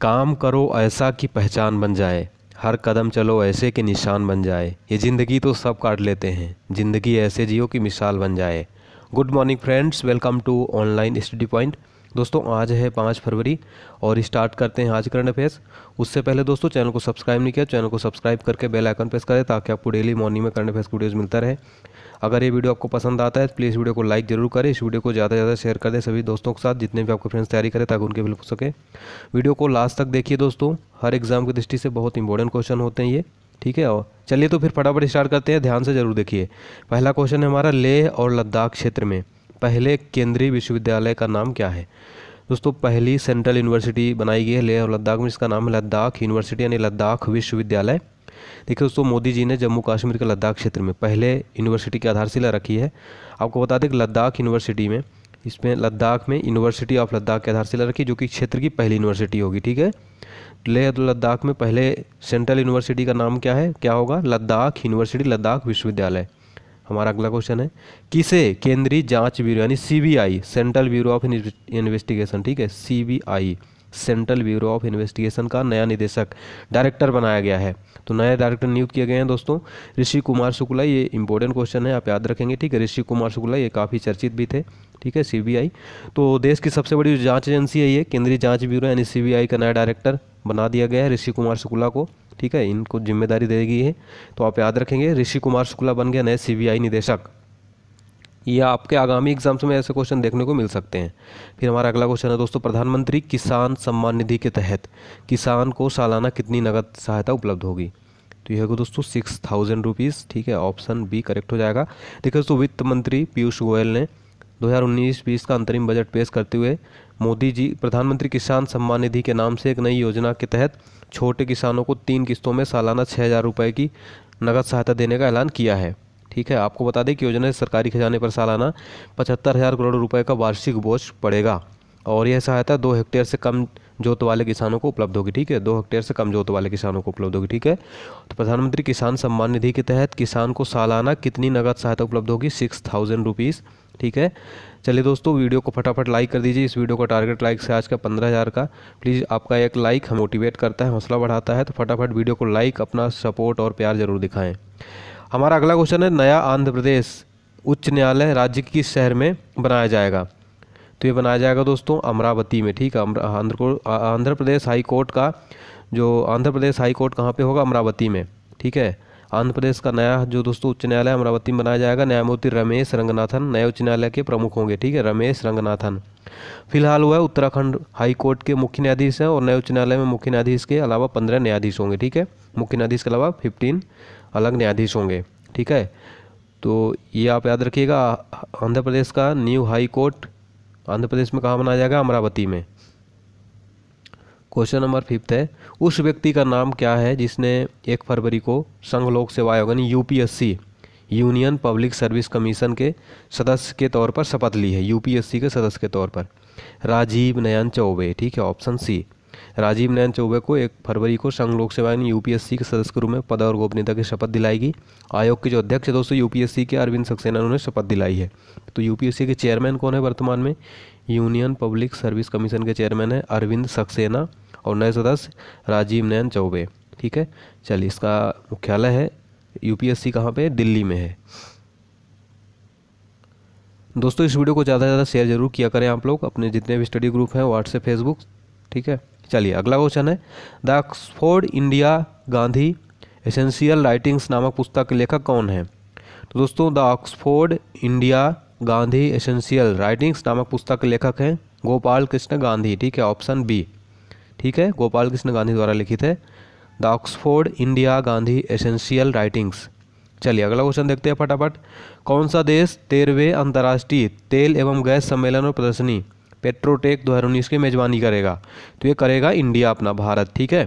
काम करो ऐसा कि पहचान बन जाए हर कदम चलो ऐसे कि निशान बन जाए ये ज़िंदगी तो सब काट लेते हैं ज़िंदगी ऐसे जियो कि मिसाल बन जाए good morning friends welcome to online study point दोस्तों आज है पाँच फरवरी और स्टार्ट करते हैं आज करंट अफेयर्स उससे पहले दोस्तों चैनल को सब्सक्राइब नहीं किया चैनल को सब्सक्राइब करके बेल आइकन प्रेस करें ताकि आपको डेली मॉर्निंग में करंट अफेयर्स की वीडियोज़ मिलता रहे अगर ये वीडियो आपको पसंद आता है तो प्लीज़ वीडियो को लाइक जरूर करें इस वीडियो को ज़्यादा से ज़्यादा शेयर कर दें सभी दोस्तों के साथ जितने भी आपके फ्रेंड्स तैयारी करें ताकि उनके बिल्कुल सके वीडियो को लास्ट तक देखिए दोस्तों हर एग्ज़ाम की दृष्टि से बहुत इंपॉर्टेंट क्वेश्चन होते हैं ये ठीक है और चलिए तो फिर फटाफट स्टार्ट करते हैं ध्यान से ज़रूर देखिए पहला क्वेश्चन है हमारा लेह और लद्दाख क्षेत्र में पहले केंद्रीय विश्वविद्यालय का नाम क्या है दोस्तों पहली सेंट्रल यूनिवर्सिटी बनाई गई है लेह और लद्दाख में इसका नाम है लद्दाख यूनिवर्सिटी यानी लद्दाख विश्वविद्यालय देखिए दोस्तों मोदी जी ने जम्मू कश्मीर के लद्दाख क्षेत्र में पहले यूनिवर्सिटी की आधारशिला रखी है आपको बता दें कि लद्दाख यूनिवर्सिटी में इसमें लद्दाख में यूनिवर्सिटी ऑफ लद्दाख की आधारशिला रखी जो कि क्षेत्र की पहली यूनिवर्सिटी होगी ठीक है लेह लद्दाख में पहले सेंट्रल यूनिवर्सिटी का नाम क्या है क्या होगा लद्दाख यूनिवर्सिटी लद्दाख विश्वविद्यालय हमारा अगला क्वेश्चन है किसे केंद्रीय जांच ब्यूरो यानी CBI central bureau of investigation ठीक है CBI central bureau of investigation का नया निदेशक डायरेक्टर बनाया गया है तो नए डायरेक्टर नियुक्त किए गए हैं दोस्तों ऋषि कुमार शुक्ला ये इंपॉर्टेंट क्वेश्चन है आप याद रखेंगे ठीक है ऋषि कुमार शुक्ला ये काफ़ी चर्चित भी थे ठीक है सीबीआई तो देश की सबसे बड़ी जांच एजेंसी है ये केंद्रीय जांच ब्यूरो यानी सीबीआई का नया डायरेक्टर बना दिया गया है ऋषि कुमार शुक्ला को ठीक है इनको जिम्मेदारी देगी है तो आप याद रखेंगे ऋषि कुमार शुक्ला बन गए नए सीबीआई निदेशक ये आपके आगामी एग्जाम्स में ऐसे क्वेश्चन देखने को मिल सकते हैं फिर हमारा अगला क्वेश्चन है दोस्तों प्रधानमंत्री किसान सम्मान निधि के तहत किसान को सालाना कितनी नकद सहायता उपलब्ध होगी तो यह होगा दोस्तों सिक्स थाउजेंड रुपीज़ ठीक है ऑप्शन बी करेक्ट हो जाएगा देखिए दोस्तों वित्त मंत्री पीयूष गोयल ने 2019-20 का अंतरिम बजट पेश करते हुए मोदी जी प्रधानमंत्री किसान सम्मान निधि के नाम से एक नई योजना के तहत छोटे किसानों को तीन किस्तों में सालाना छः हज़ार रुपये की नकद सहायता देने का ऐलान किया है ठीक है आपको बता दें कि योजना सरकारी खजाने पर सालाना पचहत्तर हज़ार करोड़ रुपये का वार्षिक बोझ पड़ेगा और यह सहायता दो हेक्टेयर से कम जोत वाले किसानों को उपलब्ध होगी ठीक है दो हेक्टेयर से कम जोत वाले किसानों को उपलब्ध होगी ठीक है तो प्रधानमंत्री किसान सम्मान निधि के तहत किसान को सालाना कितनी नकद सहायता उपलब्ध होगी सिक्स थाउजेंड रुपीज़ ठीक है चलिए दोस्तों वीडियो को फटाफट लाइक कर दीजिए इस वीडियो का टारगेट लाइक से आज का पंद्रह हज़ार का प्लीज़ आपका एक लाइक हम मोटिवेट करता है हौसला बढ़ाता है तो फटाफट वीडियो को लाइक अपना सपोर्ट और प्यार जरूर दिखाएं हमारा अगला क्वेश्चन है नया आंध्र प्रदेश उच्च न्यायालय राज्य के किस शहर में बनाया जाएगा तो ये बनाया जाएगा दोस्तों अमरावती में ठीक है आंध्र को आंध्र प्रदेश हाई कोर्ट का जो आंध्र प्रदेश हाई कोर्ट कहाँ पे होगा अमरावती में ठीक है आंध्र प्रदेश का नया जो दोस्तों उच्च न्यायालय अमरावती में बनाया जाएगा न्यायमूर्ति रमेश रंगनाथन नए उच्च न्यायालय के प्रमुख होंगे ठीक है रमेश रंगनाथन फिलहाल वह उत्तराखंड हाई कोर्ट के मुख्य न्यायाधीश हैं और नए उच्च न्यायालय में मुख्य न्यायाधीश के अलावा पंद्रह न्यायाधीश होंगे ठीक है मुख्य न्यायाधीश के अलावा फिफ्टीन अलग न्यायाधीश होंगे ठीक है तो ये आप याद रखिएगा आंध्र प्रदेश का new high court Andhra Pradesh में कहाँ बनाया जाएगा अमरावती में क्वेश्चन नंबर फिफ्थ है उस व्यक्ति का नाम क्या है जिसने एक फरवरी को संघ लोक सेवा आयोग यानी U union public service commission के सदस्य के तौर पर शपथ ली है यू के सदस्य के तौर पर राजीव नयन चौबे ठीक है ऑप्शन सी राजीव नयन चौबे को एक फरवरी को संघ लोक सेवा यानी यूपीएससी के सदस्य के रूप में पद और गोपनीयता की शपथ दिलाएगी आयोग के जो अध्यक्ष है दोस्तों यूपीएससी के अरविंद सक्सेना उन्होंने शपथ दिलाई है तो यूपीएससी के चेयरमैन कौन है वर्तमान में यूनियन पब्लिक सर्विस कमीशन के चेयरमैन है अरविंद सक्सेना और उन्नीस सौ दस राजीव नयन चौबे ठीक है चलिए इसका मुख्यालय है यूपीएससी कहाँ पे दिल्ली में है दोस्तों इस वीडियो को ज़्यादा से ज़्यादा शेयर जरूर किया करें आप लोग अपने जितने भी स्टडी ग्रुप हैं व्हाट्सएप फेसबुक ठीक है चलिए अगला क्वेश्चन है the Oxford India Gandhi essential writings नामक पुस्तक के लेखक कौन है तो दोस्तों the Oxford India Gandhi essential writings नामक पुस्तक के लेखक हैं गोपाल कृष्ण गांधी ठीक है ऑप्शन बी ठीक है गोपाल कृष्ण गांधी द्वारा लिखित है the Oxford India Gandhi essential writings चलिए अगला क्वेश्चन देखते हैं फटाफट कौन सा देश तेरहवें अंतर्राष्ट्रीय तेल एवं गैस सम्मेलन और प्रदर्शनी पेट्रोटेक दो हज़ार उन्नीस की मेजबानी करेगा तो ये करेगा इंडिया अपना भारत ठीक है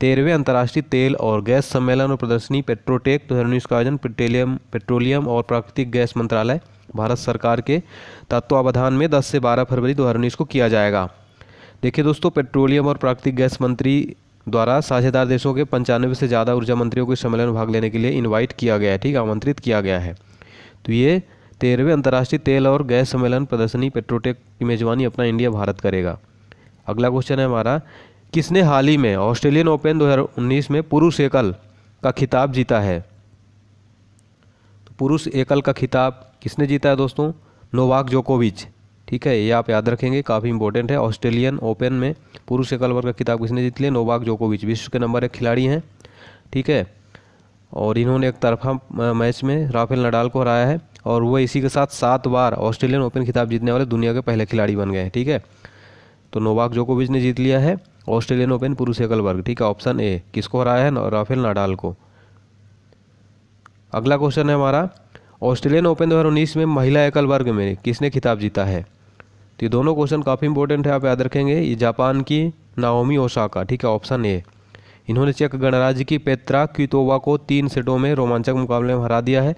तेरहवें अंतर्राष्ट्रीय तेल और गैस सम्मेलन और प्रदर्शनी पेट्रोटेक दो हज़ार उन्नीस का आयोजन पेट्रोलियम पेट्रोलियम और प्राकृतिक गैस मंत्रालय भारत सरकार के तत्वावधान में 10 से 12 फरवरी 2019 को किया जाएगा देखिए दोस्तों पेट्रोलियम और प्राकृतिक गैस मंत्री द्वारा साझेदार देशों के पंचानवे से ज़्यादा ऊर्जा मंत्रियों को सम्मेलन में भाग लेने के लिए इनवाइट किया गया है ठीक आमंत्रित किया गया है तो ये तेरहवें अंतर्राष्ट्रीय तेल और गैस सम्मेलन प्रदर्शनी पेट्रोटेक की मेजबानी अपना इंडिया भारत करेगा अगला क्वेश्चन है हमारा किसने हाल ही में ऑस्ट्रेलियन ओपन 2019 में पुरुष एकल का खिताब जीता है तो पुरुष एकल का खिताब किसने जीता है दोस्तों नोवाक जोकोविच ठीक है ये आप याद रखेंगे काफ़ी इंपॉर्टेंट है ऑस्ट्रेलियन ओपन में पुरुष एकल वर्ग का खिताब किसने जीत लिया नोवाक जोकोविच विश्व के नंबर एक खिलाड़ी हैं ठीक है और इन्होंने एक तरफा मैच में राफेल नडाल को हराया है और वह इसी के साथ सात बार ऑस्ट्रेलियन ओपन खिताब जीतने वाले दुनिया के पहले खिलाड़ी बन गए ठीक है तो नोवाक जोकोविच ने जीत लिया है ऑस्ट्रेलियन ओपन पुरुष एकल वर्ग ठीक है ऑप्शन ए किसको हराया है राफेल नाडाल को अगला क्वेश्चन है हमारा ऑस्ट्रेलियन ओपन 2019 में महिला एकल वर्ग में किसने खिताब जीता है तो ये दोनों क्वेश्चन काफ़ी इंपॉर्टेंट है आप याद रखेंगे ये जापान की नाओमी ओसाका ठीक है ऑप्शन ए इन्होंने चेक गणराज्य की पेत्रा क्यूतोवा को तीन सेटों में रोमांचक मुकाबले में हरा दिया है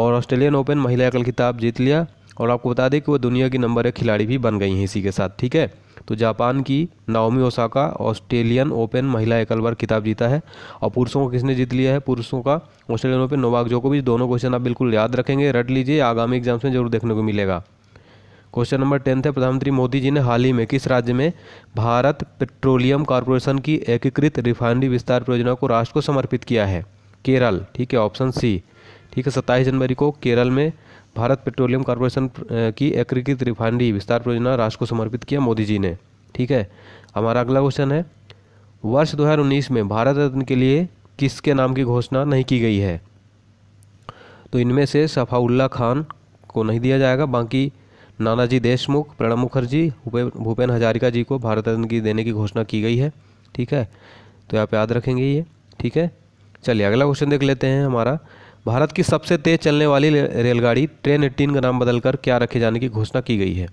और ऑस्ट्रेलियन ओपन महिला एकल खिताब जीत लिया और आपको बता दें कि वो दुनिया की नंबर एक खिलाड़ी भी बन गई हैं इसी के साथ ठीक है तो जापान की नाओमी ओसाका ऑस्ट्रेलियन ओपन महिला एकल बार खिताब जीता है और पुरुषों को किसने जीत लिया है पुरुषों का ऑस्ट्रेलियन ओपन नोवाक जोकोविच दोनों क्वेश्चन आप बिल्कुल याद रखेंगे रट लीजिए आगामी एग्जाम्स में जरूर देखने को मिलेगा क्वेश्चन नंबर टेंथ है प्रधानमंत्री मोदी जी ने हाल ही में किस राज्य में भारत पेट्रोलियम कॉरपोरेशन की एकीकृत रिफाइनरी विस्तार परियोजना को राष्ट्र को समर्पित किया है केरल ठीक है ऑप्शन सी ठीक है सत्ताईस जनवरी को केरल में भारत पेट्रोलियम कॉरपोरेशन की एकीकृत रिफाइनरी विस्तार परियोजना राष्ट्र को समर्पित किया मोदी जी ने ठीक है हमारा अगला क्वेश्चन है वर्ष 2019 में भारत रत्न के लिए किसके नाम की घोषणा नहीं की गई है तो इनमें से सफाउल्ला खान को नहीं दिया जाएगा बाकी नानाजी देशमुख प्रणब मुखर्जी भूपेन हजारिका जी को भारत रत्न की देने की घोषणा की गई है ठीक है तो आप याद रखेंगे ये ठीक है चलिए अगला क्वेश्चन देख लेते हैं हमारा भारत की सबसे तेज चलने वाली रेलगाड़ी ट्रेन एट्टीन का नाम बदलकर क्या रखे जाने की घोषणा की गई है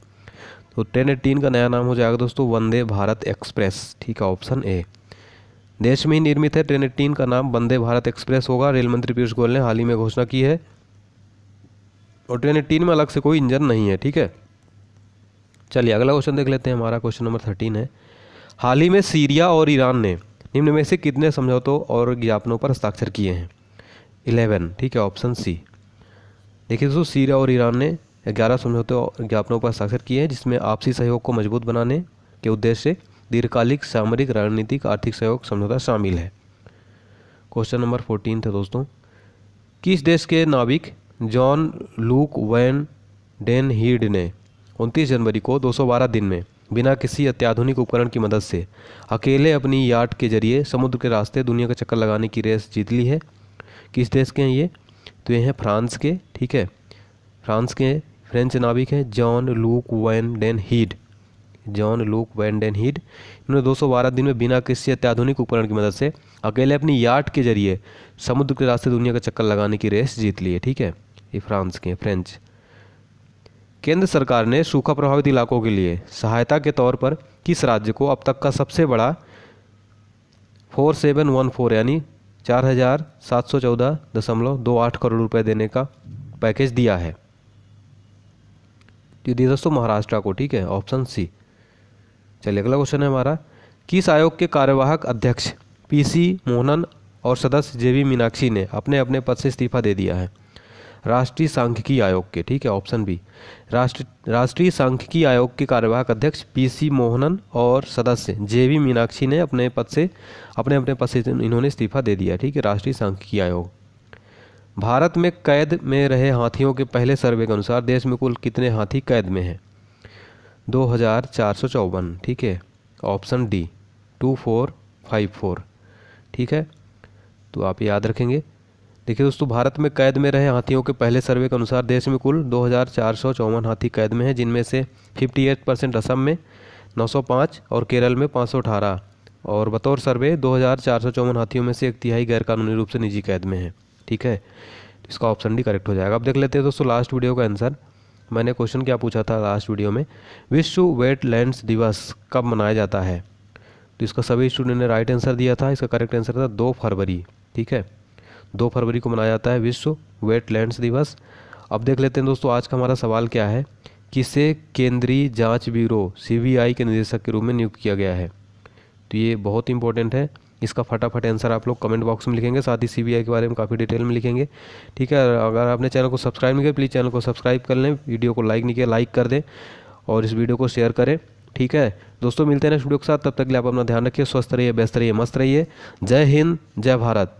तो ट्रेन एट्टीन का नया नाम हो जाएगा दोस्तों वंदे भारत एक्सप्रेस ठीक है ऑप्शन ए देश में ही निर्मित है ट्रेन एट्टीन का नाम वंदे भारत एक्सप्रेस होगा रेल मंत्री पीयूष गोयल ने हाल ही में घोषणा की है और ट्रेन तो एटीन में अलग से कोई इंजन नहीं है ठीक है चलिए अगला क्वेश्चन देख लेते हैं हमारा क्वेश्चन नंबर थर्टीन है हाल ही में सीरिया और ईरान ने निम्न में से कितने समझौतों और ज्ञापनों पर हस्ताक्षर किए हैं इलेवन ठीक है ऑप्शन सी देखिए दोस्तों सीरिया और ईरान ने ग्यारह समझौतों और ज्ञापनों पर हस्ताक्षर किए हैं जिसमें आपसी सहयोग को मजबूत बनाने के उद्देश्य से दीर्घकालिक सामरिक राजनीतिक आर्थिक सहयोग समझौता शामिल है क्वेश्चन नंबर फोर्टीन था दोस्तों किस देश के नाविक Jean Luc Van Den Heede ने 29 जनवरी को 212 दिन में बिना किसी अत्याधुनिक उपकरण की मदद से अकेले अपनी याट के जरिए समुद्र के रास्ते दुनिया का चक्कर लगाने की रेस जीत ली है किस देश के हैं ये तो ये हैं फ्रांस के ठीक है फ्रांस के फ्रेंच नाविक हैं Jean Luc Van Den Heede Jean Luc Van Den Heede इन्होंने 212 दिन में बिना किसी अत्याधुनिक उपकरण की मदद से अकेले अपनी याट के जरिए समुद्र के रास्ते दुनिया का चक्कर लगाने की रेस जीत ली है ठीक है ये फ्रांस के हैं फ्रेंच केंद्र सरकार ने सूखा प्रभावित इलाकों के लिए सहायता के तौर पर किस राज्य को अब तक का सबसे बड़ा फोर सेवन वन फोर यानी चार हज़ार सात सौ चौदह दशमलव दो आठ करोड़ रुपए देने का पैकेज दिया है ये दिया दोस्तों महाराष्ट्र को ठीक है ऑप्शन सी चलिए अगला क्वेश्चन है हमारा किस आयोग के कार्यवाहक अध्यक्ष पीसी मोहनन और सदस्य जेवी मीनाक्षी ने अपने अपने पद से इस्तीफा दे दिया है राष्ट्रीय सांख्यिकी आयोग के ठीक है ऑप्शन बी राष्ट्र राष्ट्रीय सांख्यिकी आयोग के कार्यवाहक अध्यक्ष पी सी मोहनन और सदस्य जे वी मीनाक्षी ने अपने पद से अपने अपने पद से इन्होंने इस्तीफा दे दिया ठीक है राष्ट्रीय सांख्यिकी आयोग भारत में कैद में रहे हाथियों के पहले सर्वे के अनुसार देश में कुल कितने हाथी कैद में हैं दो हज़ार चार सौ चौवन ठीक है option D two four five four ठीक है तो आप याद रखेंगे देखिए दोस्तों भारत में कैद में रहे हाथियों के पहले सर्वे के अनुसार देश में कुल दो हाथी कैद में हैं जिनमें से 58 परसेंट असम में 905 और केरल में 518 और बतौर सर्वे दो हाथियों में से एक तिहाई गैरकानूनी रूप से निजी कैद में है ठीक है तो इसका ऑप्शन डी करेक्ट हो जाएगा अब देख लेते हैं दोस्तों लास्ट वीडियो का आंसर मैंने क्वेश्चन क्या पूछा था लास्ट वीडियो में विश्व वेट लैंड्स दिवस कब मनाया जाता है तो इसका सभी स्टूडेंट ने राइट आंसर दिया था इसका करेक्ट आंसर था दो फरवरी ठीक है दो फरवरी को मनाया जाता है विश्व वेटलैंड्स दिवस अब देख लेते हैं दोस्तों आज का हमारा सवाल क्या है किसे केंद्रीय जांच ब्यूरो सीबीआई के निदेशक के रूप में नियुक्त किया गया है तो ये बहुत इंपॉर्टेंट है इसका फटाफट आंसर आप लोग कमेंट बॉक्स में लिखेंगे साथ ही सीबीआई के बारे में काफ़ी डिटेल में लिखेंगे ठीक है अगर आपने चैनल को सब्सक्राइब नहीं किया प्लीज़ चैनल को सब्सक्राइब कर लें वीडियो को लाइक नहीं किया लाइक कर दें और इस वीडियो को शेयर करें ठीक है दोस्तों मिलते हैं नेक्स्ट वीडियो के साथ तब तक के लिए आप अपना ध्यान रखिए स्वस्थ रहिए व्यस्त रहिए मस्त रहिए जय हिंद जय भारत